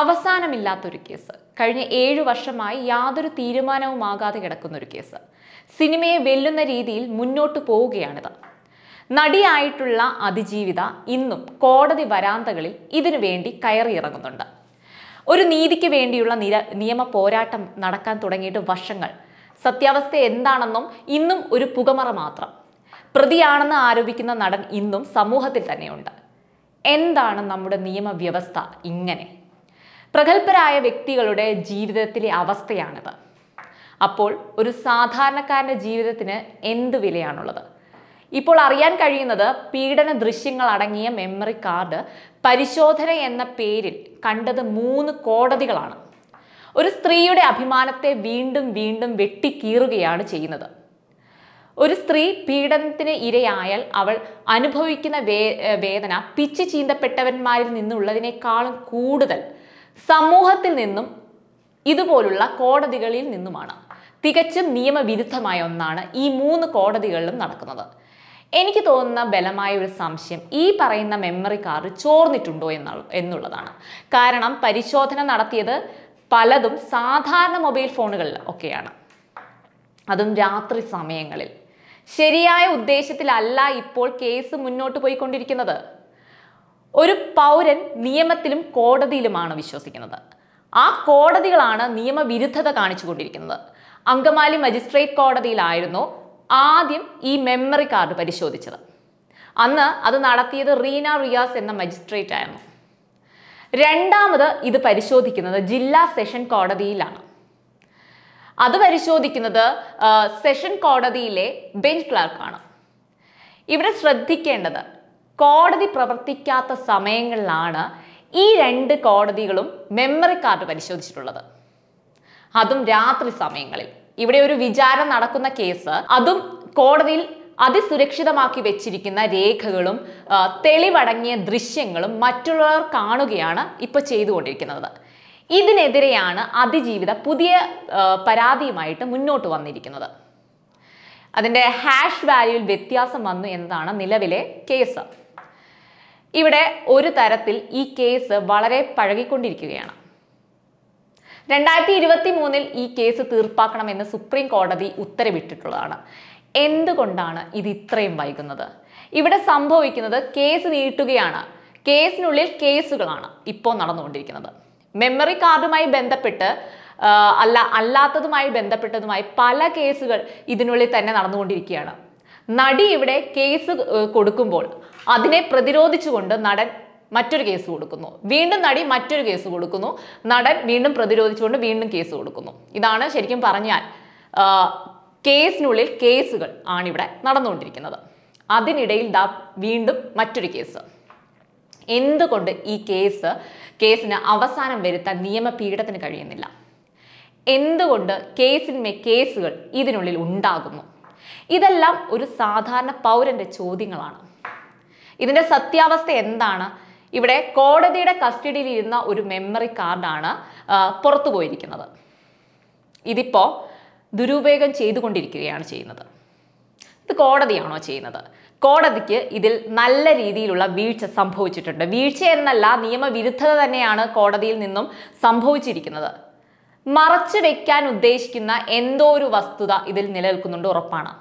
അവസാനമില്ലാത്തൊരു case കഴിഞ്ഞ ഏഴു വർഷമായി യാതൊരു തീരുമാനവുമാകാതെ ഒരു കേസ് സിനിമയെ വെല്ലുന്ന രീതിയിൽ മുന്നോട്ട് പോവുകയാണിത് നടിയായിട്ടുള്ള അതിജീവിത ഇന്നും കോടതി വരാന്തകളിൽ ഇതിനു വേണ്ടി കയറിയിറങ്ങുന്നുണ്ട് ഒരു നീതിക്ക് വേണ്ടിയുള്ള നിര നിയമ പോരാട്ടം നടക്കാൻ തുടങ്ങിയിട്ട് വർഷങ്ങൾ സത്യാവസ്ഥ എന്താണെന്നും ഇന്നും ഒരു പുകമറ മാത്രം പ്രതിയാണെന്ന് ആരോപിക്കുന്ന നടൻ ഇന്നും സമൂഹത്തിൽ തന്നെയുണ്ട് എന്താണ് നമ്മുടെ നിയമവ്യവസ്ഥ ഇങ്ങനെ പ്രഗത്ഭരായ വ്യക്തികളുടെ ജീവിതത്തിലെ അവസ്ഥയാണിത് അപ്പോൾ ഒരു സാധാരണക്കാരൻ്റെ ജീവിതത്തിന് എന്ത് വിലയാണുള്ളത് ഇപ്പോൾ അറിയാൻ കഴിയുന്നത് പീഡന ദൃശ്യങ്ങൾ അടങ്ങിയ മെമ്മറി കാർഡ് പരിശോധന എന്ന പേരിൽ കണ്ടത് മൂന്ന് കോടതികളാണ് ഒരു സ്ത്രീയുടെ അഭിമാനത്തെ വീണ്ടും വീണ്ടും വെട്ടിക്കീറുകയാണ് ചെയ്യുന്നത് ഒരു സ്ത്രീ പീഡനത്തിന് ഇരയായാൽ അവൾ അനുഭവിക്കുന്ന വേ വേദന പിച്ചു ചീന്തപ്പെട്ടവന്മാരിൽ നിന്നുള്ളതിനേക്കാളും കൂടുതൽ സമൂഹത്തിൽ നിന്നും ഇതുപോലുള്ള കോടതികളിൽ നിന്നുമാണ് തികച്ചും നിയമവിരുദ്ധമായ ഒന്നാണ് ഈ മൂന്ന് കോടതികളിലും നടക്കുന്നത് എനിക്ക് തോന്നുന്ന ബലമായ ഒരു സംശയം ഈ പറയുന്ന മെമ്മറി കാർഡ് ചോർന്നിട്ടുണ്ടോ എന്നുള്ളതാണ് കാരണം പരിശോധന നടത്തിയത് പലതും സാധാരണ മൊബൈൽ ഫോണുകളിൽ ഒക്കെയാണ് അതും രാത്രി സമയങ്ങളിൽ ശരിയായ ഉദ്ദേശത്തിലല്ല ഇപ്പോൾ കേസ് മുന്നോട്ട് പോയിക്കൊണ്ടിരിക്കുന്നത് ഒരു പൗരൻ നിയമത്തിലും കോടതിയിലുമാണ് വിശ്വസിക്കുന്നത് ആ കോടതികളാണ് നിയമവിരുദ്ധത കാണിച്ചുകൊണ്ടിരിക്കുന്നത് അങ്കമാലി മജിസ്ട്രേറ്റ് കോടതിയിലായിരുന്നു ആദ്യം ഈ മെമ്മറി കാർഡ് പരിശോധിച്ചത് അന്ന് അത് നടത്തിയത് റീന റിയാസ് എന്ന മജിസ്ട്രേറ്റ് ആയിരുന്നു രണ്ടാമത് ഇത് പരിശോധിക്കുന്നത് ജില്ലാ സെഷൻ കോടതിയിലാണ് അത് പരിശോധിക്കുന്നത് സെഷൻ കോടതിയിലെ ബെഞ്ച് ക്ലർക്കാണ് ഇവിടെ ശ്രദ്ധിക്കേണ്ടത് കോടതി പ്രവർത്തിക്കാത്ത സമയങ്ങളിലാണ് ഈ രണ്ട് കോടതികളും മെമ്മറി കാർഡ് പരിശോധിച്ചിട്ടുള്ളത് അതും രാത്രി സമയങ്ങളിൽ ഇവിടെ ഒരു വിചാരം നടക്കുന്ന കേസ് അതും കോടതിയിൽ അതിസുരക്ഷിതമാക്കി വെച്ചിരിക്കുന്ന രേഖകളും തെളിവടങ്ങിയ ദൃശ്യങ്ങളും മറ്റുള്ളവർ കാണുകയാണ് ഇപ്പോൾ ചെയ്തുകൊണ്ടിരിക്കുന്നത് ഇതിനെതിരെയാണ് അതിജീവിത പുതിയ പരാതിയുമായിട്ട് മുന്നോട്ട് വന്നിരിക്കുന്നത് അതിൻ്റെ ഹാഷ് വാല്യൂവിൽ വ്യത്യാസം വന്നു എന്നതാണ് നിലവിലെ കേസ് ഇവിടെ ഒരു തരത്തിൽ ഈ കേസ് വളരെ പഴകിക്കൊണ്ടിരിക്കുകയാണ് രണ്ടായിരത്തി ഇരുപത്തി മൂന്നിൽ ഈ കേസ് തീർപ്പാക്കണമെന്ന് സുപ്രീം കോടതി ഉത്തരവിട്ടിട്ടുള്ളതാണ് എന്തുകൊണ്ടാണ് ഇത് ഇത്രയും വൈകുന്നത് ഇവിടെ സംഭവിക്കുന്നത് കേസ് നീട്ടുകയാണ് കേസിനുള്ളിൽ കേസുകളാണ് ഇപ്പോൾ നടന്നുകൊണ്ടിരിക്കുന്നത് മെമ്മറി കാർഡുമായി ബന്ധപ്പെട്ട് അല്ല അല്ലാത്തതുമായി ബന്ധപ്പെട്ടതുമായി പല കേസുകൾ ഇതിനുള്ളിൽ തന്നെ നടന്നുകൊണ്ടിരിക്കുകയാണ് നടി ഇവിടെ കേസ് കൊടുക്കുമ്പോൾ അതിനെ പ്രതിരോധിച്ചുകൊണ്ട് നടൻ മറ്റൊരു കേസ് കൊടുക്കുന്നു വീണ്ടും നടി മറ്റൊരു കേസ് കൊടുക്കുന്നു നടൻ വീണ്ടും പ്രതിരോധിച്ചുകൊണ്ട് വീണ്ടും കേസ് കൊടുക്കുന്നു ഇതാണ് ശരിക്കും പറഞ്ഞാൽ കേസിനുള്ളിൽ കേസുകൾ ആണിവിടെ നടന്നുകൊണ്ടിരിക്കുന്നത് അതിനിടയിൽ ദാ വീണ്ടും മറ്റൊരു കേസ് എന്തുകൊണ്ട് ഈ കേസ് കേസിന് അവസാനം വരുത്താൻ നിയമപീഠത്തിന് കഴിയുന്നില്ല എന്തുകൊണ്ട് കേസിന്മേ കേസുകൾ ഇതിനുള്ളിൽ ഉണ്ടാകുന്നു ഇതെല്ലാം ഒരു സാധാരണ പൗരന്റെ ചോദ്യങ്ങളാണ് ഇതിന്റെ സത്യാവസ്ഥ എന്താണ് ഇവിടെ കോടതിയുടെ കസ്റ്റഡിയിൽ ഇരുന്ന ഒരു മെമ്മറി കാർഡാണ് പുറത്തു പോയിരിക്കുന്നത് ഇതിപ്പോ ദുരുപയോഗം ചെയ്തുകൊണ്ടിരിക്കുകയാണ് ചെയ്യുന്നത് ഇത് കോടതിയാണോ ചെയ്യുന്നത് കോടതിക്ക് ഇതിൽ നല്ല രീതിയിലുള്ള വീഴ്ച സംഭവിച്ചിട്ടുണ്ട് വീഴ്ച എന്നല്ല നിയമവിരുദ്ധത തന്നെയാണ് കോടതിയിൽ നിന്നും സംഭവിച്ചിരിക്കുന്നത് മറച്ചു വയ്ക്കാൻ ഉദ്ദേശിക്കുന്ന എന്തോ ഒരു വസ്തുത ഇതിൽ നിലനിൽക്കുന്നുണ്ട് ഉറപ്പാണ്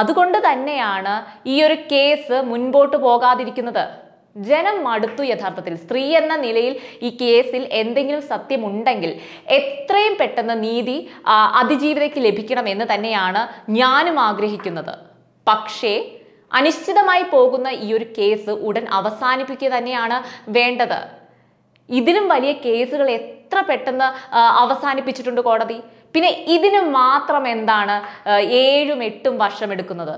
അതുകൊണ്ട് തന്നെയാണ് ഈ ഒരു കേസ് മുൻപോട്ട് പോകാതിരിക്കുന്നത് ജനം മടുത്തു യഥാർത്ഥത്തിൽ സ്ത്രീ എന്ന നിലയിൽ ഈ കേസിൽ എന്തെങ്കിലും സത്യമുണ്ടെങ്കിൽ എത്രയും പെട്ടെന്ന് നീതി അതിജീവിതയ്ക്ക് ലഭിക്കണമെന്ന് തന്നെയാണ് ഞാനും ആഗ്രഹിക്കുന്നത് പക്ഷേ അനിശ്ചിതമായി പോകുന്ന ഈ ഒരു കേസ് ഉടൻ അവസാനിപ്പിക്കുക തന്നെയാണ് വേണ്ടത് ഇതിലും വലിയ കേസുകൾ എത്ര പെട്ടെന്ന് അവസാനിപ്പിച്ചിട്ടുണ്ട് കോടതി പിന്നെ ഇതിന് മാത്രം എന്താണ് ഏഴും എട്ടും വർഷം എടുക്കുന്നത്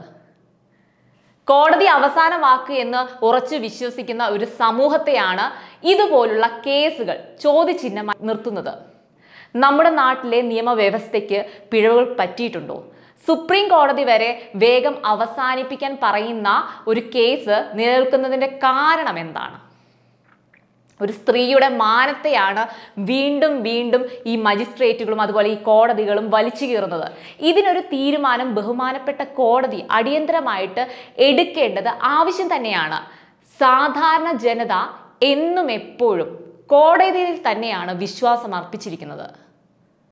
കോടതി അവസാനമാക്ക് എന്ന് ഉറച്ചു വിശ്വസിക്കുന്ന ഒരു സമൂഹത്തെയാണ് ഇതുപോലുള്ള കേസുകൾ ചോദ്യചിഹ്നമായി നിർത്തുന്നത് നമ്മുടെ നാട്ടിലെ നിയമവ്യവസ്ഥയ്ക്ക് പിഴവുകൾ പറ്റിയിട്ടുണ്ടോ സുപ്രീം കോടതി വരെ വേഗം അവസാനിപ്പിക്കാൻ പറയുന്ന ഒരു കേസ് നിലനിൽക്കുന്നതിൻ്റെ കാരണം എന്താണ് ഒരു സ്ത്രീയുടെ മാനത്തെയാണ് വീണ്ടും വീണ്ടും ഈ മജിസ്ട്രേറ്റുകളും അതുപോലെ ഈ കോടതികളും വലിച്ചു കീറുന്നത് ഇതിനൊരു തീരുമാനം ബഹുമാനപ്പെട്ട കോടതി അടിയന്തരമായിട്ട് എടുക്കേണ്ടത് ആവശ്യം തന്നെയാണ് സാധാരണ ജനത എന്നും എപ്പോഴും കോടതിയിൽ തന്നെയാണ് വിശ്വാസം അർപ്പിച്ചിരിക്കുന്നത്